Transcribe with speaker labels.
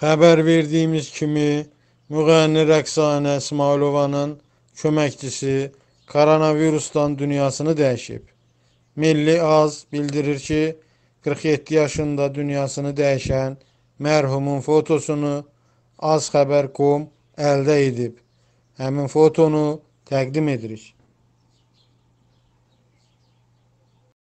Speaker 1: Xəbər verdiyimiz kimi, müğənni rəqsanə İsmailovanın köməkçisi koronavirusdan dünyasını dəyişib. Milli Az bildirir ki, 47 yaşında dünyasını dəyişən mərhumun fotosunu azxəbər.com əldə edib. Həmin fotonu təqdim edirik.